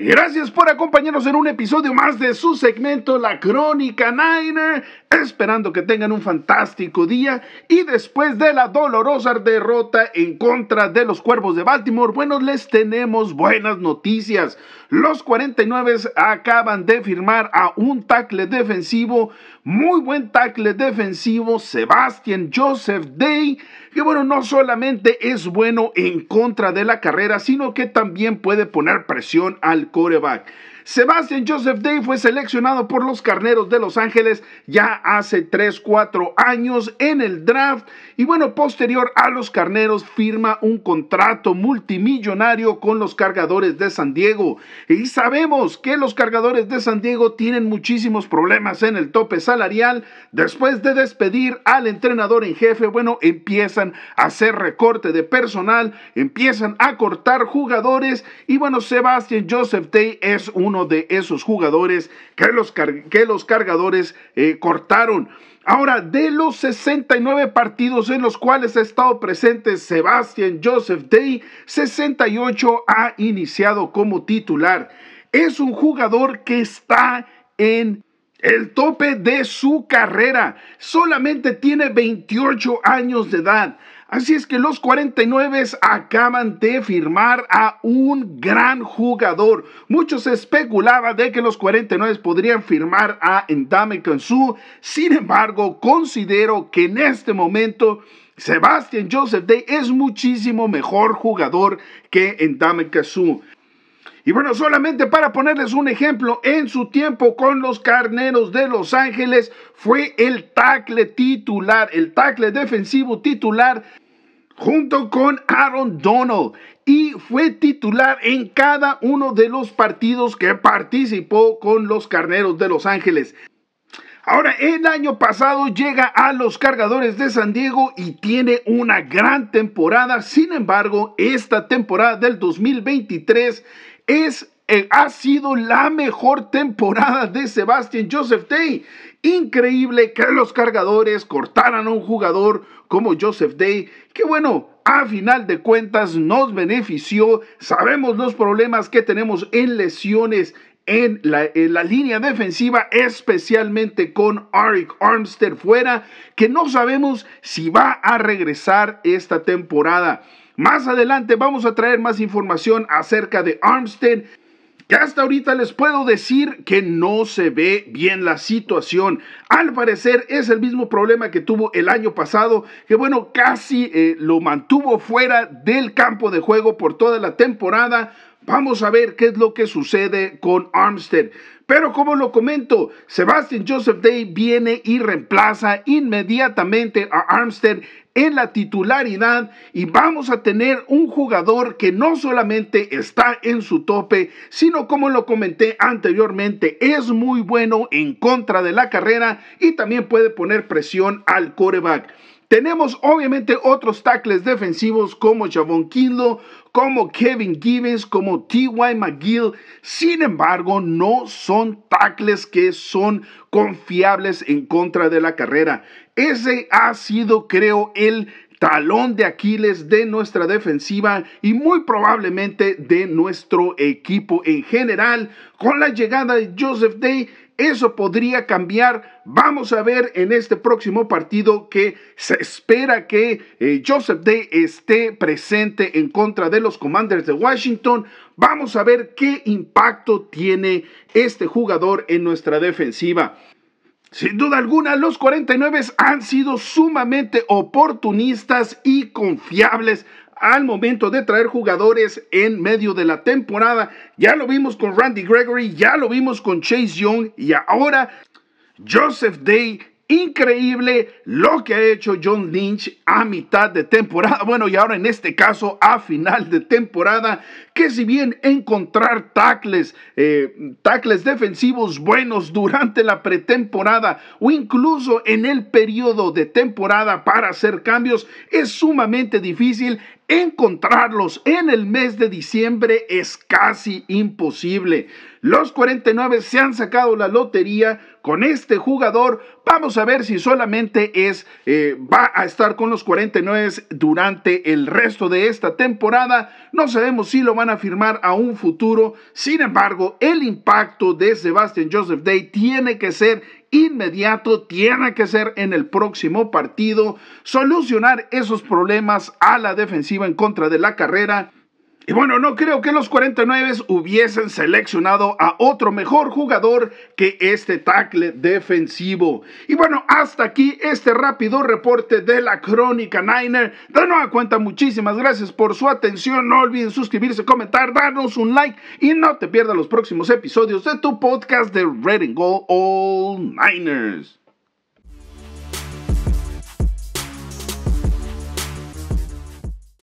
Gracias por acompañarnos en un episodio más de su segmento La Crónica Niner. Esperando que tengan un fantástico día. Y después de la dolorosa derrota en contra de los Cuervos de Baltimore, bueno, les tenemos buenas noticias. Los 49 acaban de firmar a un tackle defensivo, muy buen tackle defensivo, Sebastian Joseph Day, que bueno, no solamente es bueno en contra de la carrera, sino que también puede poner presión al quarterback Sebastian Joseph Day fue seleccionado por los Carneros de Los Ángeles ya hace 3, 4 años en el draft y bueno, posterior a los Carneros firma un contrato multimillonario con los cargadores de San Diego. Y sabemos que los cargadores de San Diego tienen muchísimos problemas en el tope salarial. Después de despedir al entrenador en jefe, bueno, empiezan a hacer recorte de personal, empiezan a cortar jugadores y bueno, Sebastian Joseph Day es uno de esos jugadores que los, que los cargadores eh, cortaron. Ahora, de los 69 partidos en los cuales ha estado presente Sebastian Joseph Day, 68 ha iniciado como titular. Es un jugador que está en el tope de su carrera. Solamente tiene 28 años de edad. Así es que los 49 acaban de firmar a un gran jugador. Muchos especulaban de que los 49 podrían firmar a Endame Kansu. Sin embargo, considero que en este momento Sebastian Joseph Day es muchísimo mejor jugador que Endame Kansu. Y bueno, solamente para ponerles un ejemplo, en su tiempo con los Carneros de Los Ángeles fue el tackle titular, el tackle defensivo titular junto con Aaron Donald y fue titular en cada uno de los partidos que participó con los Carneros de Los Ángeles. Ahora, el año pasado llega a los cargadores de San Diego y tiene una gran temporada. Sin embargo, esta temporada del 2023 es, eh, ha sido la mejor temporada de Sebastian Joseph Day. Increíble que los cargadores cortaran a un jugador como Joseph Day, que bueno, a final de cuentas nos benefició. Sabemos los problemas que tenemos en lesiones en la, en la, línea defensiva, especialmente con Arik Armster fuera, que no sabemos si va a regresar esta temporada. Más adelante vamos a traer más información acerca de Armstead. Que hasta ahorita les puedo decir que no se ve bien la situación. Al parecer es el mismo problema que tuvo el año pasado, que bueno, casi eh, lo mantuvo fuera del campo de juego por toda la temporada. Vamos a ver qué es lo que sucede con Armstead. Pero como lo comento, Sebastian Joseph Day viene y reemplaza inmediatamente a Armstead en la titularidad y vamos a tener un jugador que no solamente está en su tope, sino como lo comenté anteriormente, es muy bueno en contra de la carrera y también puede poner presión al coreback. Tenemos obviamente otros tackles defensivos como Javon Kinlo, como Kevin Gibbons, como T.Y. McGill. Sin embargo, no son tackles que son confiables en contra de la carrera. Ese ha sido, creo, el talón de Aquiles de nuestra defensiva y muy probablemente de nuestro equipo en general. Con la llegada de Joseph Day, eso podría cambiar. Vamos a ver en este próximo partido que se espera que eh, Joseph Day esté presente en contra de los Commanders de Washington. Vamos a ver qué impacto tiene este jugador en nuestra defensiva. Sin duda alguna, los 49 han sido sumamente oportunistas y confiables al momento de traer jugadores en medio de la temporada. Ya lo vimos con Randy Gregory, ya lo vimos con Chase Young y ahora Joseph Day. Increíble lo que ha hecho John Lynch a mitad de temporada. Bueno, y ahora en este caso a final de temporada, que si bien encontrar tackles, eh, tackles defensivos buenos durante la pretemporada o incluso en el periodo de temporada para hacer cambios es sumamente difícil, Encontrarlos en el mes de diciembre es casi imposible. Los 49 se han sacado la lotería con este jugador. Vamos a ver si solamente es eh, va a estar con los 49 durante el resto de esta temporada. No sabemos si lo van a firmar a un futuro. Sin embargo, el impacto de Sebastian Joseph Day tiene que ser inmediato, tiene que ser en el próximo partido, solucionar esos problemas a la defensiva en contra de la carrera y bueno, no creo que los 49 hubiesen seleccionado a otro mejor jugador que este tackle defensivo. Y bueno, hasta aquí este rápido reporte de la Crónica Niner. De nueva cuenta, muchísimas gracias por su atención. No olviden suscribirse, comentar, darnos un like y no te pierdas los próximos episodios de tu podcast de Red and Gold All Niners.